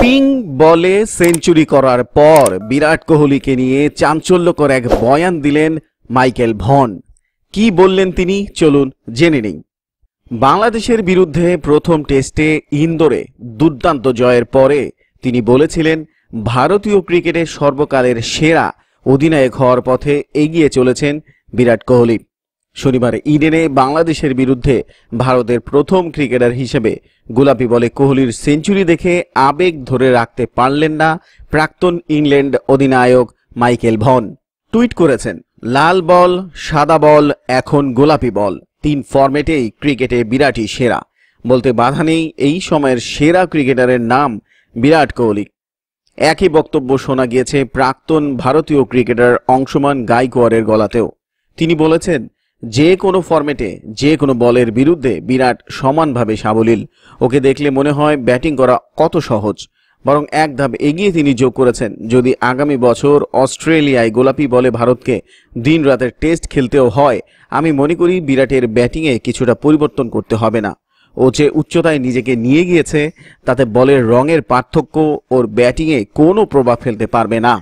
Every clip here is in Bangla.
পিং বলে সেঞ্চুরি করার পর বিরাট কোহলিকে নিয়ে চাঞ্চল্যকর এক বয়ান দিলেন মাইকেল ভন কি বললেন তিনি চলুন জেনে নিন বাংলাদেশের বিরুদ্ধে প্রথম টেস্টে ইন্দোরে দুর্দান্ত জয়ের পরে তিনি বলেছিলেন ভারতীয় ক্রিকেটের সর্বকালের সেরা অধিনায়ক হওয়ার পথে এগিয়ে চলেছেন বিরাট কোহলি শনিবার ইডেনে বাংলাদেশের বিরুদ্ধে ভারতের প্রথম ক্রিকেটার হিসেবে গোলাপি বলে কোহলির সেঞ্চুরি দেখে আবেগ ধরে রাখতে পারলেন না প্রাক্তন ইংল্যান্ড অধিনায়ক মাইকেল ভন টুইট করেছেন লাল বল সাদা বল এখন গোলাপি বল তিন ফর্মেটেই ক্রিকেটে বিরাটই সেরা বলতে বাধা নেই এই সময়ের সেরা ক্রিকেটারের নাম বিরাট কোহলি একই বক্তব্য শোনা গিয়েছে প্রাক্তন ভারতীয় ক্রিকেটার অংশমান গাইকোয়ারের গলাতেও তিনি বলেছেন যে কোনো ফর্মেটে যে কোনো বলের বিরুদ্ধে বিরাট সমানভাবে সাবলীল ওকে দেখলে মনে হয় ব্যাটিং করা কত সহজ বরং এক ধাপ এগিয়ে তিনি যোগ করেছেন যদি আগামী বছর অস্ট্রেলিয়ায় গোলাপি বলে ভারতকে দিন রাতের টেস্ট খেলতেও হয় আমি মনে করি বিরাটের ব্যাটিংয়ে কিছুটা পরিবর্তন করতে হবে না ও যে উচ্চতায় নিজেকে নিয়ে গিয়েছে তাতে বলের রঙের পার্থক্য ওর ব্যাটিংয়ে কোনো প্রভাব ফেলতে পারবে না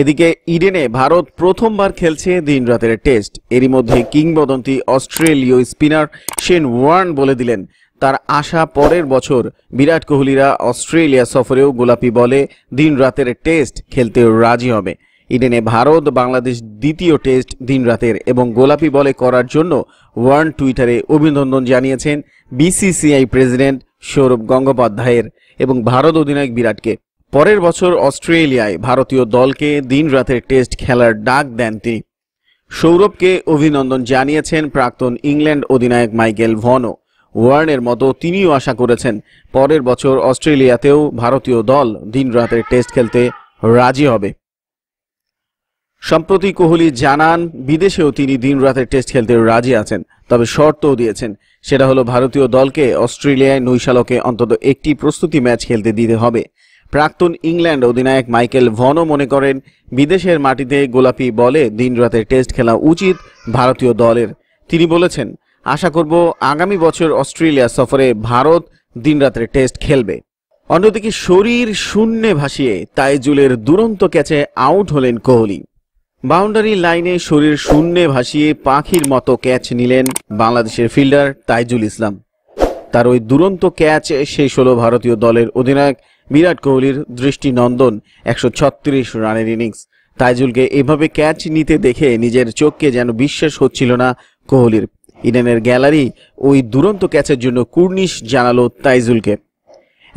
এদিকে ইডেনে ভারত প্রথমবার খেলছে দিনরাতের টেস্ট এরই মধ্যে কিংবদন্তি অস্ট্রেলীয় স্পিনার শেন ওয়ার্ন বলে দিলেন তার আশা পরের বছর বিরাট কোহলিরা অস্ট্রেলিয়া সফরেও গোলাপি বলে দিনরাতের টেস্ট খেলতে রাজি হবে ইডেনে ভারত বাংলাদেশ দ্বিতীয় টেস্ট দিনরাতের এবং গোলাপি বলে করার জন্য ওয়ার্ন টুইটারে অভিনন্দন জানিয়েছেন বিসিসিআই প্রেসিডেন্ট সৌরভ গঙ্গোপাধ্যায়ের এবং ভারত অধিনায়ক বিরাটকে পরের বছর অস্ট্রেলিয়ায় ভারতীয় দলকে দিন রাতের টেস্ট খেলার ডাক দেন তিনি সৌরভকে অভিনন্দন জানিয়েছেন প্রাক্তন ইংল্যান্ড অধিনায়ক মাইকেল ভনও ওয়ার্নের মতো তিনিও আশা করেছেন পরের বছর অস্ট্রেলিয়াতেও ভারতীয় দল দিন রাতের টেস্ট খেলতে রাজি হবে সম্প্রতি কোহলি জানান বিদেশেও তিনি দিন রাতের টেস্ট খেলতে রাজি আছেন তবে শর্তও দিয়েছেন সেটা হলো ভারতীয় দলকে অস্ট্রেলিয়ায় নৈশালকে অন্তত একটি প্রস্তুতি ম্যাচ খেলতে দিতে হবে প্রাক্তন ইংল্যান্ড অধিনায়ক মাইকেল ভনও মনে করেন বিদেশের মাটিতে গোলাপি বলে রাতে টেস্ট খেলা উচিত ভারতীয় দলের তিনি বলেছেন আশা করব আগামী বছর অস্ট্রেলিয়া সফরে ভারত দিনরাত্রে টেস্ট খেলবে অন্যদিকে শরীর শূন্যে ভাসিয়ে তাইজুলের দুরন্ত ক্যাচে আউট হলেন কোহলি বাউন্ডারি লাইনে শরীর শূন্যে ভাসিয়ে পাখির মতো ক্যাচ নিলেন বাংলাদেশের ফিল্ডার তাইজুল ইসলাম তার ওই দুরন্ত ক্যাচ শেষ হলো ভারতীয় দলের অধিনায়ক বিরাট কোহলির দৃষ্টিনন্দন একশো ছত্রিশ রানের ইনিংস তাইজুলকে এভাবে ক্যাচ নিতে দেখে নিজের চোখকে যেন বিশ্বাস হচ্ছিল না কোহলির ইডেনের গ্যালারি ওই দুরন্ত ক্যাচের জন্য কুর্নিশ জানালো তাইজুলকে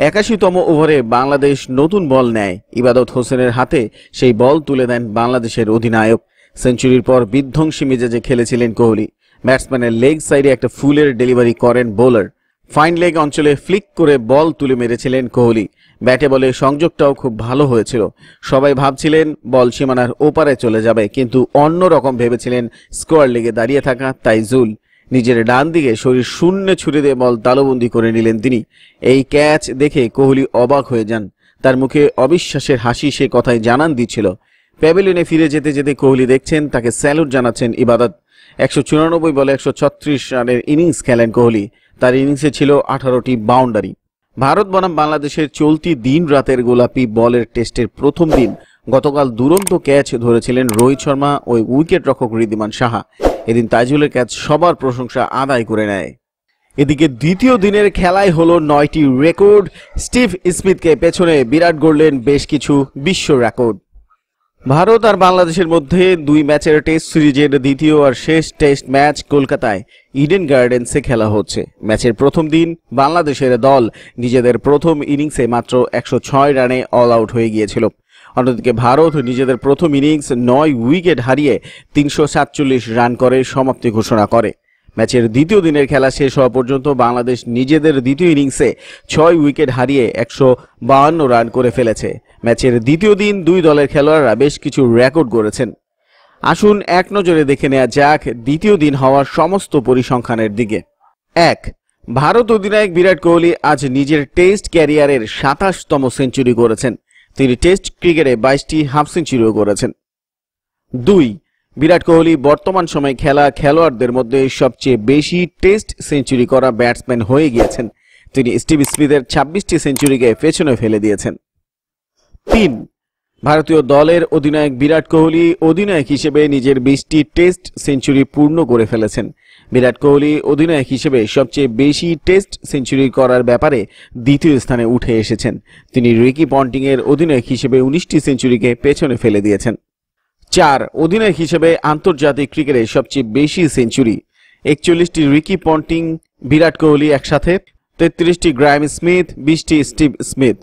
একাশিতম ওভারে বাংলাদেশ নতুন বল নেয় ইবাদত হোসেনের হাতে সেই বল তুলে দেন বাংলাদেশের অধিনায়ক সেঞ্চুরির পর বিধ্বংসী মেজাজে খেলেছিলেন কোহলি ব্যাটসম্যানের লেগ সাইডে একটা ফুলের ডেলিভারি করেন বোলার ফাইন লেগ অঞ্চলে ফ্লিক করে বল তুলে মেরেছিলেন কোহলি ব্যাটে বলে সংযোগটাও খুব ভালো হয়েছিল সবাই ভাবছিলেন বল সীমানার ওপারে চলে যাবে কিন্তু অন্য রকম ভেবেছিলেন স্কোয়ার লেগে দাঁড়িয়ে থাকা তাইজুল নিজের ডান দিকে শরীর শূন্য ছুড়ে দিয়ে বল তালবন্দি করে নিলেন তিনি এই ক্যাচ দেখে কোহলি অবাক হয়ে যান তার মুখে অবিশ্বাসের হাসি সে কথায় জানান দিচ্ছিল প্যাভিলিয়নে ফিরে যেতে যেতে কোহলি দেখছেন তাকে স্যালুট জানাচ্ছেন ইবাদত একশো চুরানব্বই বলে একশো ছত্রিশ রানের ইনিংস খেলেন কোহলি তার ইনিংসে ছিল আঠারোটি বাউন্ডারি ভারত বনাম বাংলাদেশের চলতি দিন রাতের গোলাপি বলের টেস্টের প্রথম দিন গতকাল দুরন্ত ক্যাচ ধরেছিলেন রোহিত শর্মা ও উইকেট রক্ষক ঋদ্ধিমান সাহা এদিন তাইজুলের ক্যাচ সবার প্রশংসা আদায় করে নেয় এদিকে দ্বিতীয় দিনের খেলায় হলো নয়টি রেকর্ড স্টিভ স্মিথকে পেছনে বিরাট গড়লেন বেশ কিছু বিশ্ব রেকর্ড ভারত আর বাংলাদেশের মধ্যে দুই ম্যাচের টেস্ট সিরিজের দ্বিতীয় আর শেষ টেস্ট ম্যাচ কলকাতায় ইডেন গার্ডেন্সে খেলা হচ্ছে ম্যাচের প্রথম দিন বাংলাদেশের দল নিজেদের প্রথম ইনিংসে মাত্র একশো ছয় রানে অল আউট হয়ে গিয়েছিল অন্যদিকে ভারত নিজেদের প্রথম ইনিংস নয় উইকেট হারিয়ে তিনশো রান করে সমাপ্তি ঘোষণা করে ম্যাচের দ্বিতীয় দিনের খেলা শেষ হওয়া পর্যন্ত বাংলাদেশ নিজেদের দ্বিতীয় ইনিংসে ছয় উইকেট হারিয়ে একশো রান করে ফেলেছে ম্যাচের দ্বিতীয় দিন দুই দলের খেলোয়াড়রা বেশ কিছু রেকর্ড গড়েছেন আসুন এক নজরে দেখে নেওয়া যাক দ্বিতীয় দিন হওয়ার সমস্ত পরিসংখ্যানের দিকে এক ভারত অধিনায়ক বিরাট কোহলি আজ নিজের টেস্ট ক্যারিয়ারের সাতাশতম সেঞ্চুরি করেছেন তিনি টেস্ট ক্রিকেটে বাইশটি হাফ সেঞ্চুরিও করেছেন দুই বিরাট কোহলি বর্তমান সময়ে খেলা খেলোয়াড়দের মধ্যে সবচেয়ে বেশি টেস্ট সেঞ্চুরি করা ব্যাটসম্যান হয়ে গিয়েছেন তিনি স্টিভ স্মিথের ছাব্বিশটি সেঞ্চুরিকে পেছনে ফেলে দিয়েছেন তিন ভারতীয় দলের অধিনায়ক বিরাট কোহলি অধিনায়ক হিসেবে নিজের বিশটি টেস্ট সেঞ্চুরি পূর্ণ করে ফেলেছেন বিরাট কোহলি অধিনায়ক হিসেবে সবচেয়ে বেশি টেস্ট সেঞ্চুরি করার ব্যাপারে দ্বিতীয় স্থানে উঠে এসেছেন তিনি রিকি পন্টিংয়ের অধিনায়ক হিসেবে উনিশটি সেঞ্চুরিকে পেছনে ফেলে দিয়েছেন চার অধিনায়ক হিসেবে আন্তর্জাতিক ক্রিকেটে সবচেয়ে বেশি সেঞ্চুরি একচল্লিশটি রিকি পন্টিং বিরাট কোহলি একসাথে তেত্রিশটি গ্রাইম স্মিথ বিশটি স্টিভ স্মিথ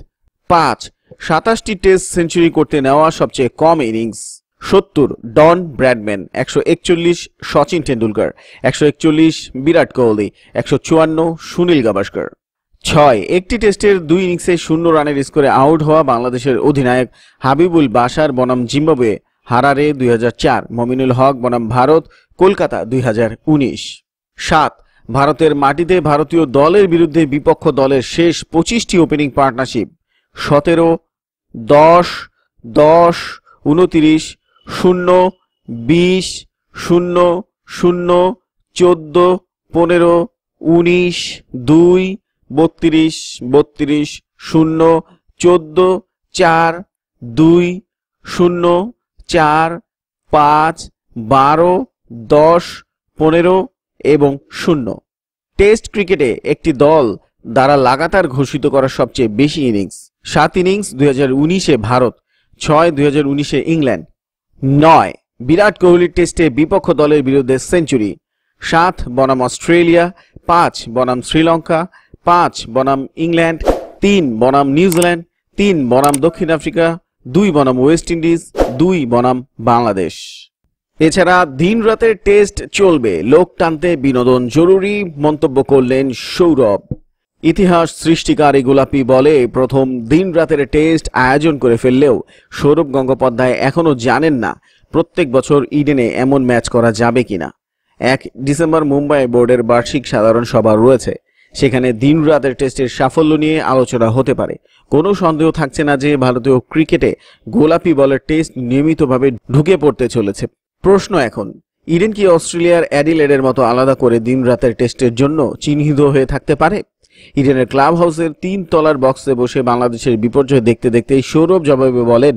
পাঁচ সাতাশটি টেস্ট সেঞ্চুরি করতে নেওয়া সবচেয়ে কম ইনিংস সত্তর ডন ব্র্যাডম্যান একশো একচল্লিশ সচিন টেন্ডুলকার একশো একচল্লিশ বিরাট কোহলি একশো চুয়ান্ন সুনীল গাভাস্কর ছয় একটি টেস্টের দুই ইনিংসে শূন্য রানের স্কোরে আউট হওয়া বাংলাদেশের অধিনায়ক হাবিবুল বাসার বনাম জিম্বাবুয়ে হারারে দুই হাজার মমিনুল হক বনাম ভারত কলকাতা দুই সাত ভারতের মাটিতে ভারতীয় দলের বিরুদ্ধে বিপক্ষ দলের শেষ পঁচিশটি ওপেনিং পার্টনারশিপ সতেরো দশ দশ উনতিরিশ শূন্য বিশ শূন্য শূন্য চোদ্দ পনেরো উনিশ দুই বত্রিশ বত্রিশ শূন্য চোদ্দ চার দুই শূন্য চার পাঁচ বারো দশ পনেরো এবং শূন্য টেস্ট ক্রিকেটে একটি দল দ্বারা লাগাতার ঘোষিত করা সবচেয়ে বেশি ইনিংস সাত ইনিংস দুই উনিশে ভারত ছয় দুই উনিশে ইংল্যান্ড নয় বিরাট কোহলির টেস্টে বিপক্ষ দলের বিরুদ্ধে সেঞ্চুরি সাত বনাম অস্ট্রেলিয়া পাঁচ বনাম শ্রীলঙ্কা পাঁচ বনাম ইংল্যান্ড তিন বনাম নিউজিল্যান্ড তিন বনাম দক্ষিণ আফ্রিকা দুই বনাম ওয়েস্ট ইন্ডিজ দুই বনাম বাংলাদেশ এছাড়া দিন রাতের টেস্ট চলবে লোক টানতে বিনোদন জরুরি মন্তব্য করলেন সৌরভ ইতিহাস সৃষ্টিকারী গোলাপি বলে প্রথম দিন রাতের টেস্ট আয়োজন করে ফেললেও সৌরভ গঙ্গোপাধ্যায় এখনও জানেন না প্রত্যেক বছর ইডেনে এমন ম্যাচ করা যাবে কিনা এক ডিসেম্বর মুম্বাই বোর্ডের বার্ষিক সাধারণ সভা রয়েছে সেখানে দিন রাতের টেস্টের সাফল্য নিয়ে আলোচনা হতে পারে কোনো সন্দেহ থাকছে না যে ভারতীয় ক্রিকেটে গোলাপি বলের টেস্ট নিয়মিতভাবে ঢুকে পড়তে চলেছে প্রশ্ন এখন ইডেন কি অস্ট্রেলিয়ার অ্যাডিলেডের মতো আলাদা করে দিন রাতের টেস্টের জন্য চিহ্নিত হয়ে থাকতে পারে ইডেনের ক্লাব হাউসের তিন তলার বক্সে বসে বাংলাদেশের বিপর্যয় দেখতে দেখতেই সৌরভ জবাবে বলেন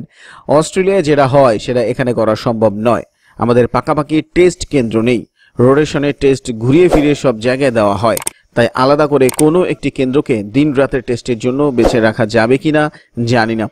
অস্ট্রেলিয়ায় যেটা হয় সেটা এখানে করা সম্ভব নয় আমাদের পাকাপাকি টেস্ট কেন্দ্র নেই রোটেশনের টেস্ট ঘুরিয়ে ফিরে সব জায়গায় দেওয়া হয় তাই আলাদা করে কোনো একটি কেন্দ্রকে দিন রাতের টেস্টের জন্য বেছে রাখা যাবে কিনা জানি না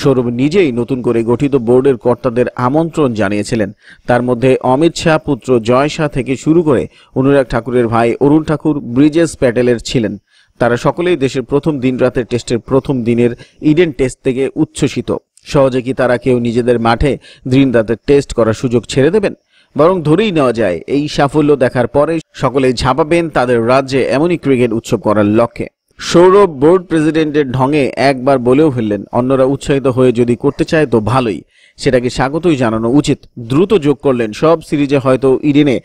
সৌরভ নিজেই নতুন করে গঠিত বোর্ডের কর্তাদের আমন্ত্রণ জানিয়েছিলেন তার মধ্যে অমিত শাহ পুত্র জয় শাহ থেকে শুরু করে অনুরাগ ঠাকুরের ভাই অরুণ ঠাকুর ব্রিজেস প্যাটেলের ছিলেন তারা সকলেই দেশের প্রথম দিন রাতের টেস্টের প্রথম দিনের ইডেন টেস্ট থেকে উচ্ছ্বসিত সহজে কি তারা কেউ নিজেদের মাঠে দিন রাতের টেস্ট করার সুযোগ ছেড়ে দেবেন বরং ধরেই নেওয়া যায় এই সাফল্য দেখার পরে সকলে ঝাঁপাবেন তাদের রাজ্যে এমনই ক্রিকেট উৎসব করার লক্ষ্যে সৌরভ বোর্ড প্রেসিডেন্টের ঢঙে একবার বলেও ফেললেন অন্যরা উৎসাহিত হয়ে যদি করতে চায় তো ভালোই সেটাকে স্বাগতই জানানো উচিত দ্রুত যোগ করলেন সব সিরিজে হয়তো ইডেনে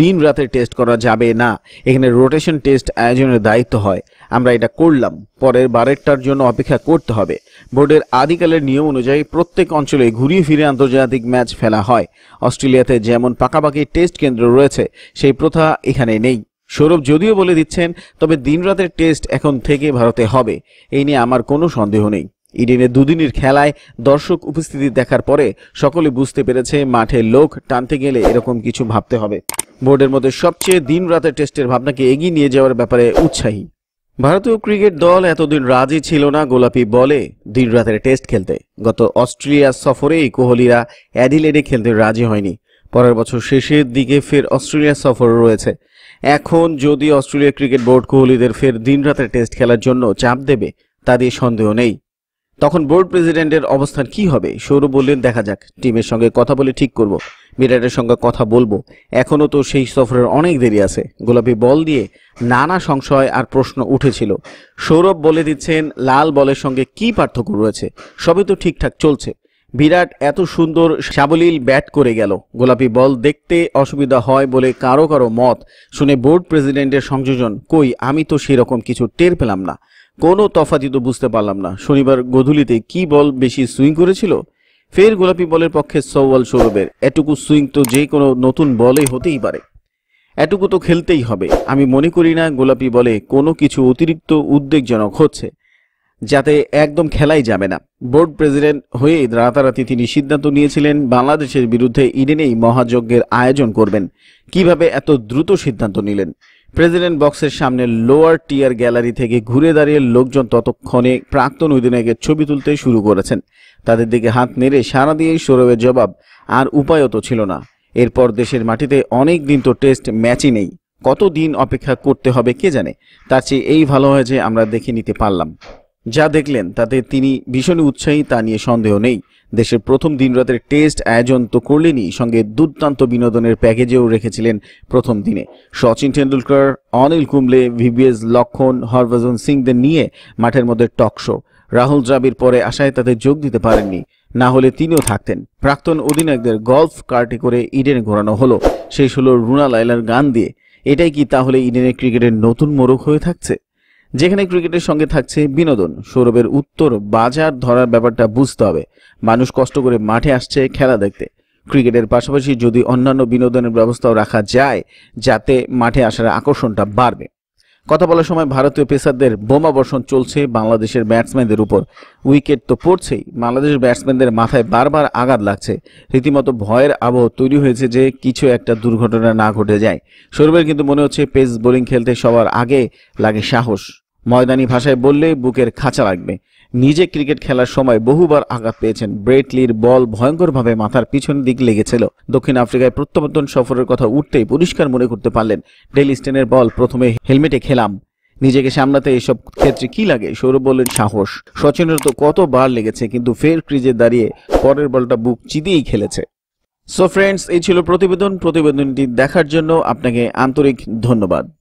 দিন রাতে টেস্ট করা যাবে না এখানে রোটেশন টেস্ট আয়োজনের দায়িত্ব হয় আমরা এটা করলাম পরের বারেরটার জন্য অপেক্ষা করতে হবে বোর্ডের আদিকালের নিয়ম অনুযায়ী প্রত্যেক অঞ্চলে ঘুরিয়ে ফিরে আন্তর্জাতিক ম্যাচ ফেলা হয় অস্ট্রেলিয়াতে যেমন পাকাপাকি টেস্ট কেন্দ্র রয়েছে সেই প্রথা এখানে নেই সৌরভ যদিও বলে দিচ্ছেন তবে দিনরাতের টেস্ট এখন থেকে ভারতে হবে এই নিয়ে আমার কোনো সন্দেহ নেই ইডেনে দুদিনের খেলায় দর্শক উপস্থিতি দেখার পরে সকলে বুঝতে পেরেছে মাঠে লোক টানতে গেলে এরকম কিছু ভাবতে হবে বোর্ডের মধ্যে সবচেয়ে দিন রাতের টেস্টের ভাবনাকে এগিয়ে নিয়ে যাওয়ার ব্যাপারে উৎসাহী ভারতীয় ক্রিকেট দল এতদিন রাজি ছিল না গোলাপি বলে দিনরাতের টেস্ট খেলতে গত অস্ট্রেলিয়া সফরেই কোহলিরা অ্যাডিলেডে খেলতে রাজি হয়নি পরের বছর শেষের দিকে ফের অস্ট্রেলিয়া সফর রয়েছে এখন যদি অস্ট্রেলিয়া ক্রিকেট বোর্ড কোহলিদের ফের দিন রাতের টেস্ট খেলার জন্য চাপ দেবে তা দিয়ে সন্দেহ নেই তখন বোর্ড প্রেসিডেন্টের অবস্থান কি হবে সৌরভ বললেন দেখা যাক টিমের সঙ্গে কথা বলে ঠিক করব বিরাটের সঙ্গে কথা বলবো এখনও তো সেই সফরের অনেক দেরি আছে গোলাপি বল দিয়ে নানা সংশয় আর প্রশ্ন উঠেছিল সৌরভ বলে দিচ্ছেন লাল বলের সঙ্গে কি পার্থক্য রয়েছে সবই তো ঠিকঠাক চলছে বিরাট এত সুন্দর সাবলীল ব্যাট করে গেল গোলাপি বল দেখতে অসুবিধা হয় বলে কারো কারো মত শুনে বোর্ড প্রেসিডেন্টের সংযোজন কই আমি তো সেরকম কিছু টের পেলাম না কোনো তফাতি তো বুঝতে পারলাম না শনিবার গধুলিতে কি বল বেশি সুইং করেছিল ফের গোলাপি বলের পক্ষে সওয়াল সৌরভের এটুকু সুইং তো যে কোনো নতুন বলে হতেই পারে এটুকু তো খেলতেই হবে আমি মনে করি না গোলাপি বলে কোনো কিছু অতিরিক্ত উদ্বেগজনক হচ্ছে যাতে একদম খেলাই যাবে না বোর্ড প্রেসিডেন্ট হয়ে রাতারাতি তিনি সিদ্ধান্ত নিয়েছিলেন বাংলাদেশের বিরুদ্ধে ইডেনেই মহাযজ্ঞের আয়োজন করবেন কিভাবে এত দ্রুত সিদ্ধান্ত নিলেন প্রেসিডেন্ট বক্সের সামনে লোয়ার টিয়ার গ্যালারি থেকে ঘুরে দাঁড়িয়ে লোকজন ততক্ষণে প্রাক্তন অধিনায়কের ছবি তুলতে শুরু করেছেন তাদের দিকে হাত নেড়ে সারা দিয়েই সৌরভের জবাব আর উপায়ও তো ছিল না এরপর দেশের মাটিতে অনেক দিন তো টেস্ট ম্যাচই নেই কতদিন অপেক্ষা করতে হবে কে জানে তার চেয়ে এই ভালো হয়েছে আমরা দেখে নিতে পারলাম যা দেখলেন তাতে তিনি ভীষণ উৎসাহী তা নিয়ে সন্দেহ নেই দেশের প্রথম দিনরাতের টেস্ট আয়োজন তো করলেনই সঙ্গে দুর্দান্ত বিনোদনের প্যাকেজেও রেখেছিলেন প্রথম দিনে সচিন টেন্ডুলকার অনিল কুম্বলে ভিবিএস লক্ষণ হরভজন সিংদের নিয়ে মাঠের মধ্যে টক শো রাহুল দ্রাবিড় পরে আশায় তাতে যোগ দিতে পারেননি না হলে তিনিও থাকতেন প্রাক্তন অধিনায়কদের গল্ফ কার্টে করে ইডেনে ঘোরানো হলো শেষ হলো রুনা লাইলার গান দিয়ে এটাই কি তাহলে ইডেনের ক্রিকেটের নতুন মোড়ক হয়ে থাকছে যেখানে ক্রিকেটের সঙ্গে থাকছে বিনোদন সৌরভের উত্তর বাজার ধরার ব্যাপারটা বুঝতে হবে মানুষ কষ্ট করে মাঠে আসছে খেলা দেখতে ক্রিকেটের পাশাপাশি যদি অন্যান্য বিনোদনের ব্যবস্থাও রাখা যায় যাতে মাঠে আসার আকর্ষণটা বাড়বে কথা বলার সময় ভারতীয় পেসারদের বোমা বর্ষণ চলছে বাংলাদেশের ব্যাটসম্যানদের উপর উইকেট তো পড়ছেই বাংলাদেশের ব্যাটসম্যানদের মাথায় বারবার আঘাত লাগছে রীতিমতো ভয়ের আবহ তৈরি হয়েছে যে কিছু একটা দুর্ঘটনা না ঘটে যায় সৌরভের কিন্তু মনে হচ্ছে পেস বোলিং খেলতে সবার আগে লাগে সাহস ময়দানি ভাষায় বললে বুকের খাঁচা লাগবে নিজে ক্রিকেট খেলার সময় বহুবার আঘাত পেয়েছেন ব্রেটলির বল ভয়ঙ্করভাবে মাথার পিছন দিক লেগেছিল দক্ষিণ আফ্রিকায় প্রত্যাবর্তন সফরের কথা উঠতেই পরিষ্কার মনে করতে পারলেন ডেল স্টেনের বল প্রথমে হেলমেটে খেলাম নিজেকে সামলাতে এসব ক্ষেত্রে কি লাগে সৌরভ বলেন সাহস সচিনের তো কতবার লেগেছে কিন্তু ফের ক্রিজে দাঁড়িয়ে পরের বলটা বুক চিদিয়েই খেলেছে সো ফ্রেন্ডস এই ছিল প্রতিবেদন প্রতিবেদনটি দেখার জন্য আপনাকে আন্তরিক ধন্যবাদ